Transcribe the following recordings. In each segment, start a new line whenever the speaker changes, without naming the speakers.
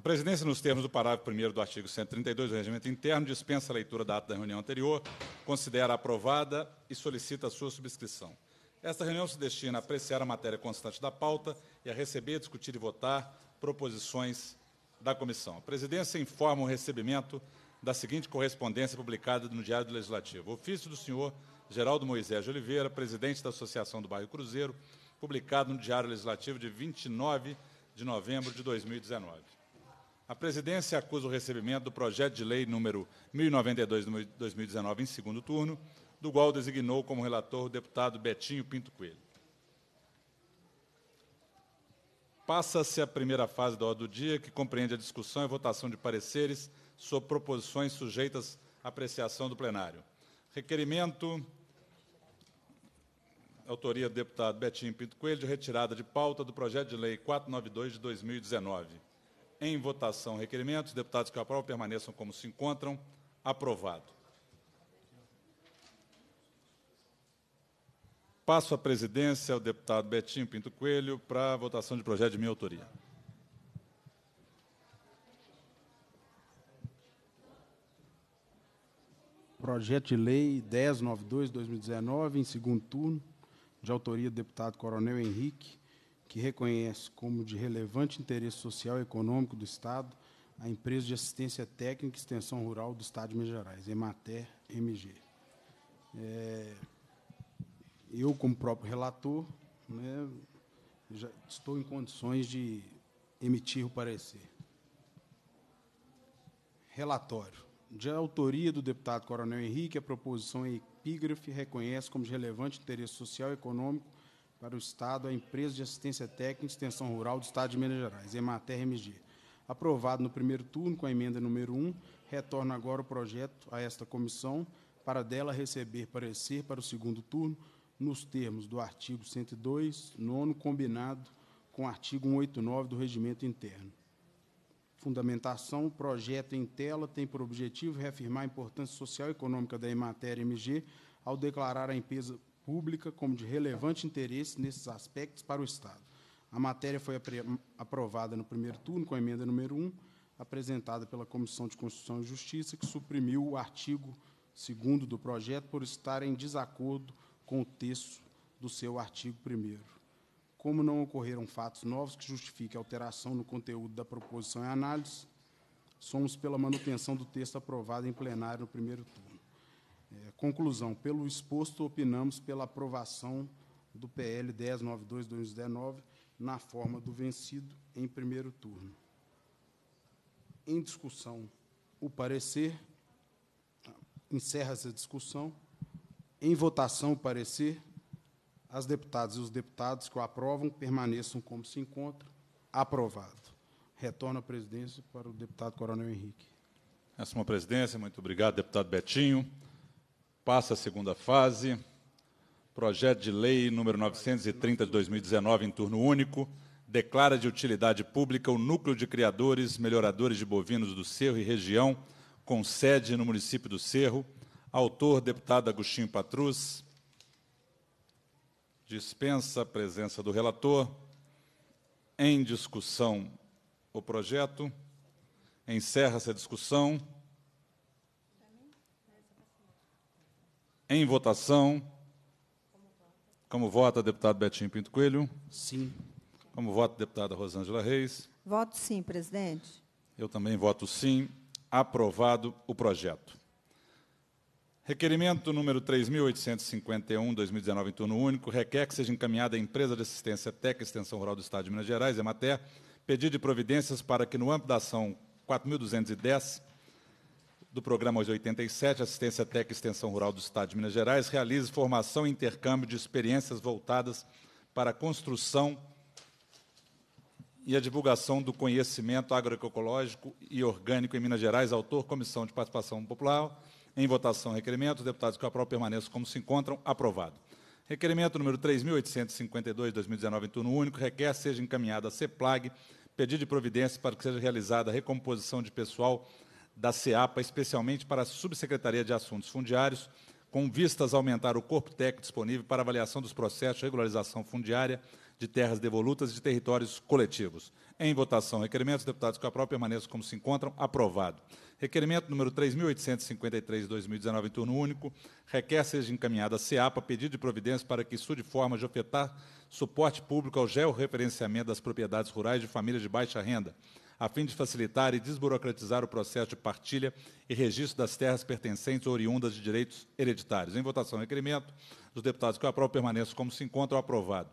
A presidência, nos termos do parágrafo 1 do artigo 132 do Regimento Interno, dispensa a leitura da ata da reunião anterior, considera aprovada e solicita a sua subscrição. Esta reunião se destina a apreciar a matéria constante da pauta e a receber, discutir e votar proposições da comissão. A presidência informa o recebimento da seguinte correspondência publicada no Diário do Legislativo. Ofício do senhor Geraldo Moisés de Oliveira, presidente da Associação do Bairro Cruzeiro, publicado no Diário Legislativo de 29 de novembro de 2019. A presidência acusa o recebimento do projeto de lei número 1092 de 2019 em segundo turno, do qual designou como relator o deputado Betinho Pinto Coelho. Passa-se a primeira fase da ordem do dia, que compreende a discussão e votação de pareceres sobre proposições sujeitas à apreciação do plenário. Requerimento autoria do deputado Betinho Pinto Coelho, de retirada de pauta do projeto de lei 492 de 2019 em votação Requerimentos, requerimento. deputados que aprovam permaneçam como se encontram. Aprovado. Passo a presidência ao deputado Betinho Pinto Coelho para a votação de projeto de minha autoria.
Projeto de Lei 1092-2019, em segundo turno, de autoria do deputado Coronel Henrique, que reconhece como de relevante interesse social e econômico do Estado a empresa de assistência técnica e extensão rural do Estado de Minas Gerais, Emater MG. É, eu, como próprio relator, né, já estou em condições de emitir o parecer. Relatório. De autoria do deputado Coronel Henrique, a proposição em é epígrafe reconhece como de relevante interesse social e econômico para o Estado a Empresa de Assistência Técnica e Extensão Rural do Estado de Minas Gerais, EMATER MG. Aprovado no primeiro turno com a emenda número 1, retorna agora o projeto a esta comissão para dela receber parecer para o segundo turno nos termos do artigo 102, nono, combinado com o artigo 189 do Regimento Interno. Fundamentação, o projeto em tela tem por objetivo reafirmar a importância social e econômica da Emater MG ao declarar a empresa, pública como de relevante interesse nesses aspectos para o Estado. A matéria foi aprovada no primeiro turno com a emenda número 1, apresentada pela Comissão de Constituição e Justiça, que suprimiu o artigo 2 do projeto por estar em desacordo com o texto do seu artigo 1 Como não ocorreram fatos novos que justifiquem alteração no conteúdo da proposição e análise, somos pela manutenção do texto aprovado em plenário no primeiro turno. É, conclusão: pelo exposto, opinamos pela aprovação do PL 1092-2019 na forma do vencido em primeiro turno. Em discussão, o parecer. Encerra-se a discussão. Em votação, o parecer. As deputadas e os deputados que o aprovam permaneçam como se encontram. Aprovado. Retorno à presidência para o deputado Coronel Henrique.
Assuma uma presidência. Muito obrigado, deputado Betinho passa a segunda fase, projeto de lei número 930 de 2019 em turno único, declara de utilidade pública o núcleo de criadores, melhoradores de bovinos do Cerro e região, com sede no município do Cerro. Autor, deputado Agostinho Patrus. Dispensa a presença do relator. Em discussão o projeto. Encerra-se a discussão. Em votação. Como vota, deputado Betinho Pinto Coelho? Sim. Como vota, deputada Rosângela Reis?
Voto sim, presidente.
Eu também voto sim. Aprovado o projeto. Requerimento número 3.851, 2019, em turno único, requer que seja encaminhada à Empresa de Assistência Técnica e Extensão Rural do Estado de Minas Gerais, EMATER, pedido de providências para que, no âmbito da ação 4.210, do Programa 87, Assistência Técnica e Extensão Rural do Estado de Minas Gerais, realize formação e intercâmbio de experiências voltadas para a construção e a divulgação do conhecimento agroecológico e orgânico em Minas Gerais, autor, Comissão de Participação Popular, em votação, requerimento. Os deputados que aprovam permaneçam como se encontram. Aprovado. Requerimento número 3.852, 2019, em turno único, requer seja encaminhada à CEPLAG pedido de providência para que seja realizada a recomposição de pessoal da SEAPA, especialmente para a Subsecretaria de Assuntos Fundiários, com vistas a aumentar o corpo técnico disponível para avaliação dos processos de regularização fundiária de terras devolutas e de territórios coletivos. Em votação, requerimento dos deputados que a própria permaneça como se encontram. Aprovado. Requerimento número 3.853, 2019, em turno único, requer seja encaminhada a SEAPA pedido de providência para que estude formas forma de ofertar suporte público ao georreferenciamento das propriedades rurais de famílias de baixa renda, a fim de facilitar e desburocratizar o processo de partilha e registro das terras pertencentes ou oriundas de direitos hereditários. Em votação, requerimento dos deputados que eu aprovo permaneçam como se encontram aprovado.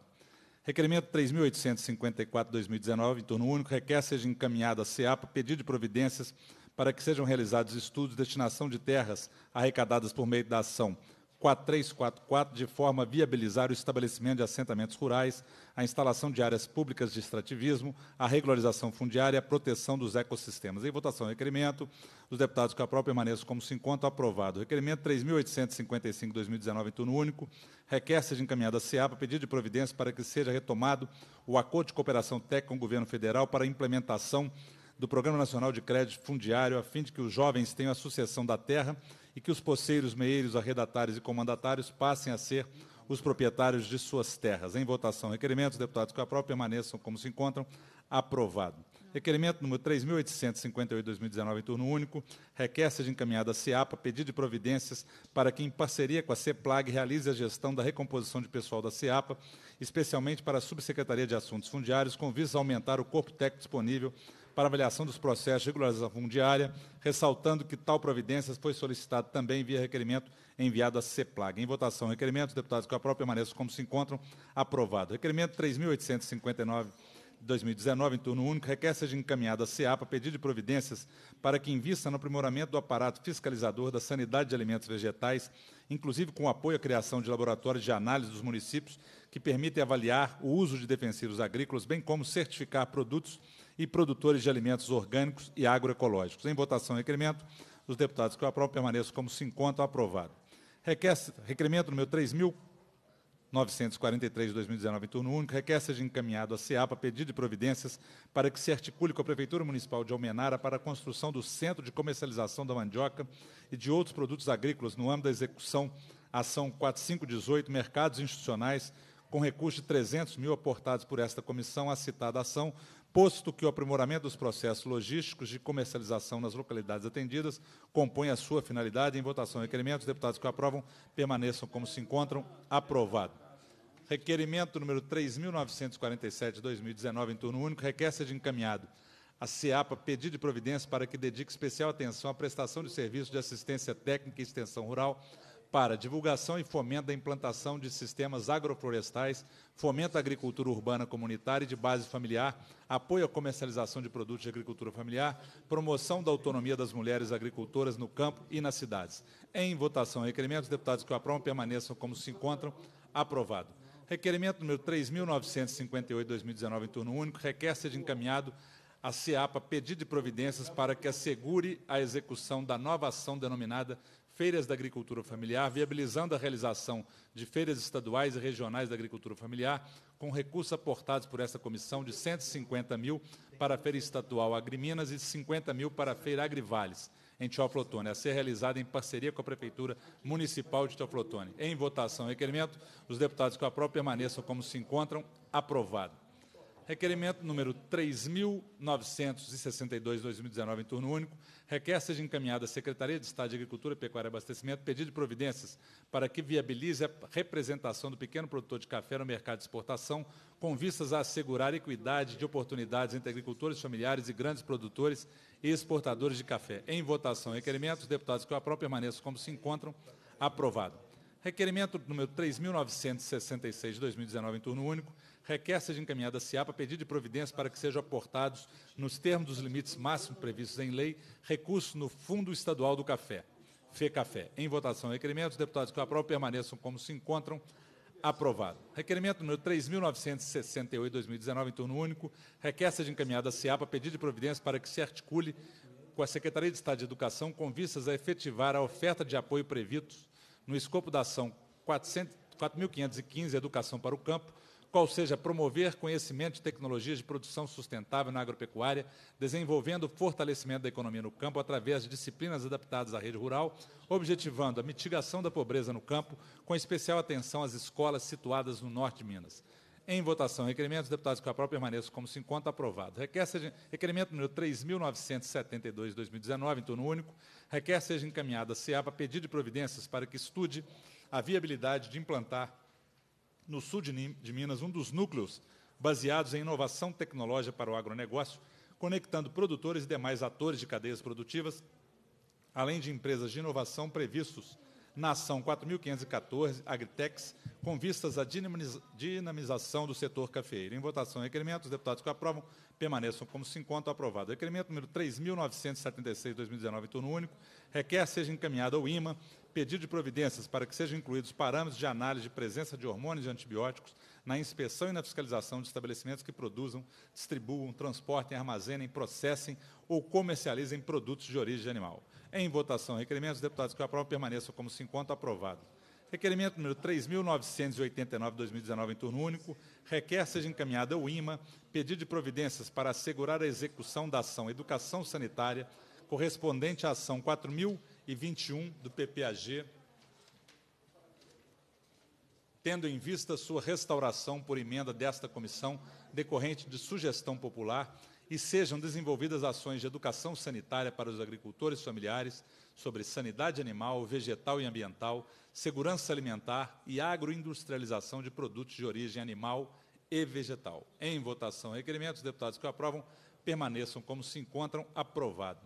Requerimento 3.854-2019, em turno único, requer seja encaminhada a CEAPA pedido de providências para que sejam realizados estudos de destinação de terras arrecadadas por meio da ação 4344, de forma a viabilizar o estabelecimento de assentamentos rurais, a instalação de áreas públicas de extrativismo, a regularização fundiária e a proteção dos ecossistemas. Em votação, requerimento. dos deputados que a própria permaneça como se encontra Aprovado. Requerimento 3.855-2019, em turno único. Requer seja encaminhada a CEAPA pedido de providência para que seja retomado o acordo de cooperação técnica com o governo federal para a implementação do Programa Nacional de Crédito Fundiário, a fim de que os jovens tenham a sucessão da terra e que os poceiros, meeiros, arredatários e comandatários passem a ser os proprietários de suas terras. Em votação, requerimentos, deputados que a própria permaneçam como se encontram. Aprovado. Requerimento número 3.858-2019, em turno único, requer seja encaminhada à CEAPA pedido de providências para que, em parceria com a CEPLAG, realize a gestão da recomposição de pessoal da CEAPA, especialmente para a Subsecretaria de Assuntos Fundiários, com vista a aumentar o corpo técnico disponível para avaliação dos processos de regularização fundiária, ressaltando que tal providência foi solicitada também via requerimento enviado à CEPLAG. Em votação, requerimento, deputados que a própria permaneçam como se encontram, aprovado. Requerimento 3.859 2019, em turno único, requer seja encaminhada à CEAPA pedido de providências para que invista no aprimoramento do aparato fiscalizador da sanidade de alimentos vegetais, inclusive com apoio à criação de laboratórios de análise dos municípios que permitem avaliar o uso de defensivos agrícolas, bem como certificar produtos e produtores de alimentos orgânicos e agroecológicos. Em votação, requerimento. Os deputados que o aprovam permaneçam como se encontram aprovado. Requer, requerimento número 3.943 de 2019, em turno único, requer seja encaminhado à CEAPA pedido de providências para que se articule com a Prefeitura Municipal de Almenara para a construção do Centro de Comercialização da Mandioca e de outros produtos agrícolas no âmbito da execução Ação 4518, Mercados Institucionais, com recurso de 300 mil aportados por esta comissão à citada ação, posto que o aprimoramento dos processos logísticos de comercialização nas localidades atendidas compõe a sua finalidade. Em votação, requerimento, os deputados que aprovam permaneçam como se encontram. Aprovado. Requerimento número 3.947, 2019, em turno único, requer-se de encaminhado a CEAPA pedir de providência para que dedique especial atenção à prestação de serviços de assistência técnica e extensão rural para divulgação e fomento da implantação de sistemas agroflorestais, fomento à agricultura urbana comunitária e de base familiar, apoio à comercialização de produtos de agricultura familiar, promoção da autonomia das mulheres agricultoras no campo e nas cidades. Em votação, requerimento, dos deputados que o aprovam permaneçam como se encontram. Aprovado. Requerimento número 3.958-2019, em turno único, requer seja encaminhado à CEAPA pedido de providências para que assegure a execução da nova ação denominada feiras da agricultura familiar, viabilizando a realização de feiras estaduais e regionais da agricultura familiar, com recursos aportados por essa comissão de 150 mil para a Feira Estadual Agriminas e 50 mil para a Feira Agrivales, em Teoflotone, a ser realizada em parceria com a Prefeitura Municipal de Teoflotone. Em votação e requerimento, os deputados que o aprovem permaneçam como se encontram. Aprovado. Requerimento número 3.962, 2019, em turno único, requer seja encaminhada à Secretaria de Estado de Agricultura, Pecuária e Abastecimento pedido de providências para que viabilize a representação do pequeno produtor de café no mercado de exportação, com vistas a assegurar equidade de oportunidades entre agricultores familiares e grandes produtores e exportadores de café. Em votação, requerimento, os deputados que a própria permaneçam como se encontram. Aprovado. Requerimento número 3.966 de 2019, em turno único, requer seja encaminhada à CIAPA pedido de providência para que sejam aportados, nos termos dos limites máximos previstos em lei, recursos no Fundo Estadual do Café, FECAFÉ. Em votação, requerimento, os deputados que aprovam permaneçam como se encontram. Aprovado. Requerimento número 3.968, 2019, em turno único, requer seja encaminhada à CIAPA pedido de providência para que se articule com a Secretaria de Estado de Educação com vistas a efetivar a oferta de apoio previsto no escopo da ação 4.515 Educação para o Campo, qual seja promover conhecimento de tecnologias de produção sustentável na agropecuária, desenvolvendo o fortalecimento da economia no campo através de disciplinas adaptadas à rede rural, objetivando a mitigação da pobreza no campo, com especial atenção às escolas situadas no norte de Minas. Em votação, requerimento dos deputados que a própria permaneça como se encontra aprovado. Requer seja, requerimento número 3.972, 2019, em turno único, requer seja encaminhada a CEA para pedido de providências para que estude a viabilidade de implantar no sul de Minas, um dos núcleos baseados em inovação tecnológica para o agronegócio, conectando produtores e demais atores de cadeias produtivas, além de empresas de inovação previstos na ação 4.514 Agritex, com vistas à dinamização do setor cafeiro. Em votação, requerimento. Os deputados que aprovam permaneçam como se encontram aprovado. Requerimento número 3.976, 2019, turno único, requer seja encaminhado ao IMA pedido de providências para que sejam incluídos parâmetros de análise de presença de hormônios e antibióticos na inspeção e na fiscalização de estabelecimentos que produzam, distribuam, transportem, armazenem, processem ou comercializem produtos de origem animal. Em votação, requerimentos, deputados que aprovam permaneçam como se encontra aprovado. Requerimento número 3.989-2019, em turno único, requer seja encaminhada ao IMA pedido de providências para assegurar a execução da ação educação sanitária correspondente à ação 4.000 e 21 do PPAG, tendo em vista sua restauração por emenda desta comissão decorrente de sugestão popular e sejam desenvolvidas ações de educação sanitária para os agricultores familiares sobre sanidade animal, vegetal e ambiental, segurança alimentar e agroindustrialização de produtos de origem animal e vegetal. Em votação, requerimentos, deputados que aprovam permaneçam como se encontram aprovado.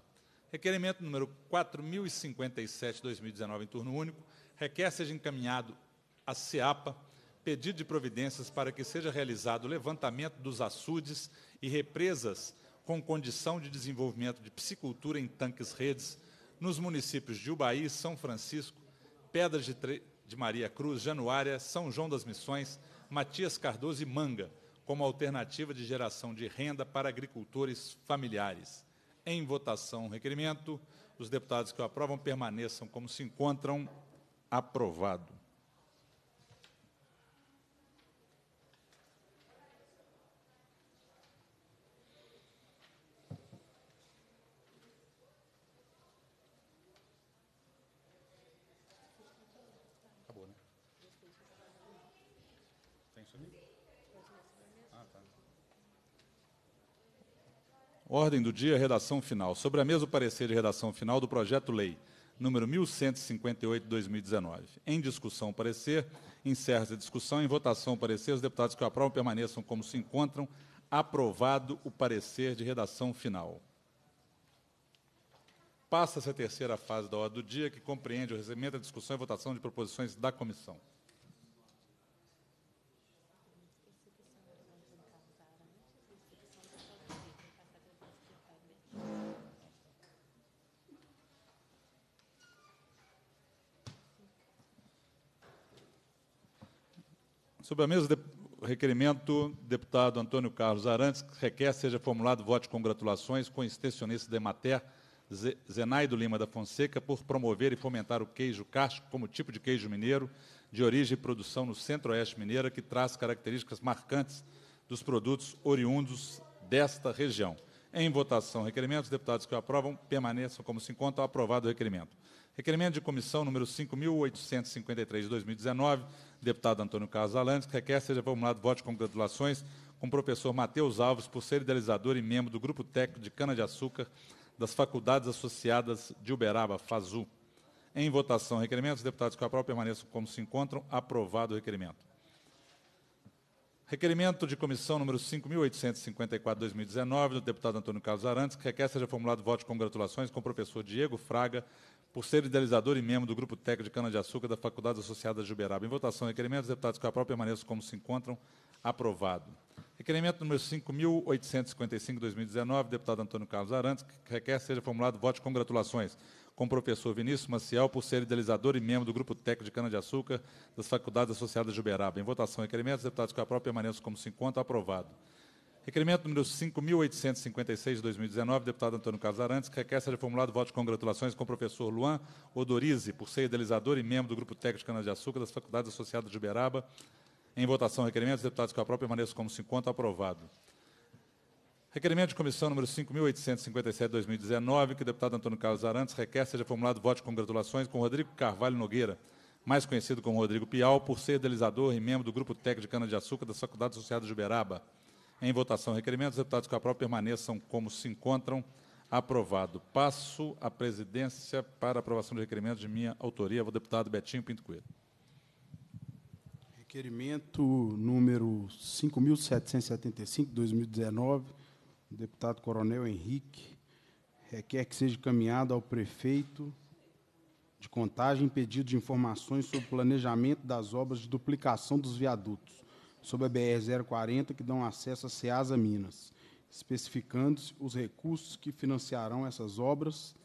Requerimento número 4057, 2019, em turno único, requer seja encaminhado à CEAPA pedido de providências para que seja realizado o levantamento dos açudes e represas com condição de desenvolvimento de piscicultura em tanques redes nos municípios de Ubaí, São Francisco, Pedras de, Tre... de Maria Cruz, Januária, São João das Missões, Matias Cardoso e Manga, como alternativa de geração de renda para agricultores familiares em votação o requerimento. Os deputados que o aprovam permaneçam como se encontram. Aprovado. Ordem do dia, redação final. Sobre a mesa, o parecer de redação final do projeto-lei número 1158/2019. Em discussão, parecer. Encerra-se a discussão. Em votação, parecer. Os deputados que o aprovam permaneçam como se encontram. Aprovado o parecer de redação final. Passa-se a terceira fase da ordem do dia, que compreende o recebimento, a discussão e votação de proposições da comissão. Sobre a mesa, de requerimento, deputado Antônio Carlos Arantes requer seja formulado voto de congratulações com o extensionista da Emater, Zenaido Lima da Fonseca, por promover e fomentar o queijo casco como tipo de queijo mineiro de origem e produção no centro-oeste mineira, que traz características marcantes dos produtos oriundos desta região. Em votação, requerimentos, deputados que o aprovam permaneçam como se encontram, aprovado o requerimento. Requerimento de comissão número 5.853 de 2019, deputado Antônio Carlos que requer seja formulado voto de congratulações com o professor Matheus Alves por ser idealizador e membro do Grupo Técnico de Cana-de-Açúcar das Faculdades Associadas de Uberaba, FAZU. Em votação, requerimentos deputados que aprovam permaneçam como se encontram. Aprovado o requerimento. Requerimento de comissão número 5.854-2019, do deputado Antônio Carlos Arantes, que requer seja formulado voto de congratulações com o professor Diego Fraga por ser idealizador e membro do Grupo Técnico de Cana-de-Açúcar da Faculdade Associada de Uberaba, Em votação, requerimento dos deputados que a própria permaneçam como se encontram, aprovado. Requerimento número 5.855, 2019, deputado Antônio Carlos Arantes, que requer seja formulado voto de congratulações com o professor Vinícius Maciel por ser idealizador e membro do Grupo Técnico de Cana-de-Açúcar das Faculdades Associadas de Uberaba, Em votação, requerimento dos deputados que a própria permaneçam como se encontram, aprovado. Requerimento número 5.856, de 2019, deputado Antônio Arantes, que requer seja formulado voto de congratulações com o professor Luan Odorize, por ser idealizador e membro do Grupo Técnico de Cana-de-Açúcar das Faculdades Associadas de Uberaba. Em votação, requerimento, deputados que própria permaneçam como se encontra, aprovado. Requerimento de comissão número 5.857, 2019, que o deputado Antônio Carlos Arantes requer seja formulado voto de congratulações com Rodrigo Carvalho Nogueira, mais conhecido como Rodrigo Pial, por ser idealizador e membro do Grupo Técnico de Cana-de-Açúcar das Faculdades Associadas de Uberaba. Em votação, requerimento. Os deputados que aprovam permaneçam como se encontram. Aprovado. Passo a presidência para aprovação do requerimento de minha autoria. o deputado Betinho Pinto Coelho.
Requerimento número 5.775, 2019, deputado Coronel Henrique, requer que seja encaminhado ao prefeito de contagem pedido de informações sobre o planejamento das obras de duplicação dos viadutos sobre a BR-040 que dão acesso a SEASA Minas, especificando-se os recursos que financiarão essas obras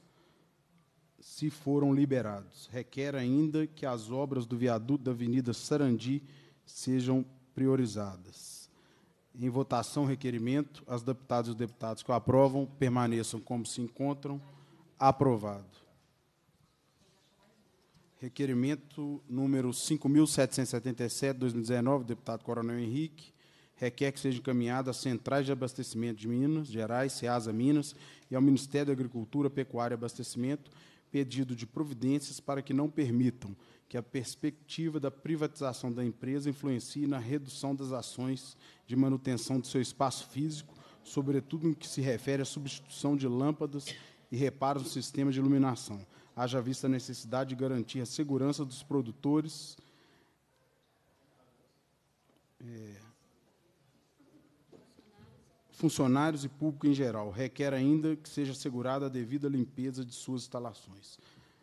se foram liberados. Requer ainda que as obras do viaduto da Avenida Sarandi sejam priorizadas. Em votação, requerimento, as deputadas e os deputados que o aprovam permaneçam como se encontram. Aprovado. Requerimento número 5.777, 2019, deputado Coronel Henrique, requer que seja encaminhado às centrais de abastecimento de Minas Gerais, SEASA Minas, e ao Ministério da Agricultura, Pecuária e Abastecimento, pedido de providências para que não permitam que a perspectiva da privatização da empresa influencie na redução das ações de manutenção do seu espaço físico, sobretudo no que se refere à substituição de lâmpadas e reparos no sistema de iluminação haja vista a necessidade de garantir a segurança dos produtores. É, funcionários e público em geral. Requer ainda que seja assegurada a devida limpeza de suas instalações.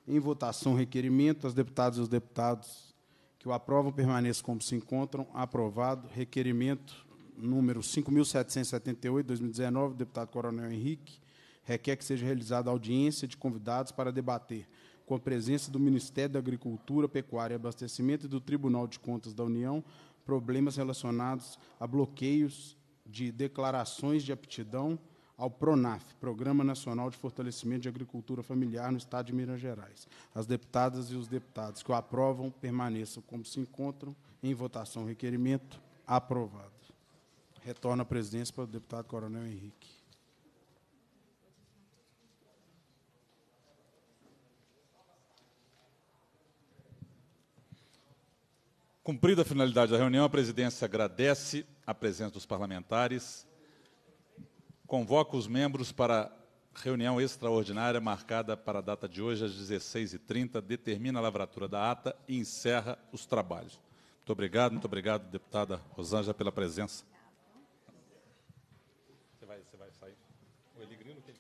Em votação, requerimento, as deputadas e os deputados que o aprovam permaneçam como se encontram. Aprovado. Requerimento número 5.778, 2019, deputado Coronel Henrique requer que seja realizada audiência de convidados para debater, com a presença do Ministério da Agricultura, Pecuária e Abastecimento e do Tribunal de Contas da União, problemas relacionados a bloqueios de declarações de aptidão ao PRONAF, Programa Nacional de Fortalecimento de Agricultura Familiar no Estado de Minas Gerais. As deputadas e os deputados que o aprovam permaneçam como se encontram. Em votação, requerimento aprovado. Retorna à presidência para o deputado Coronel Henrique.
Cumprida a finalidade da reunião, a presidência agradece a presença dos parlamentares, convoca os membros para reunião extraordinária marcada para a data de hoje, às 16h30, determina a lavratura da ata e encerra os trabalhos. Muito obrigado, muito obrigado, deputada Rosângela, pela presença. Você vai, você vai sair? O Eligrino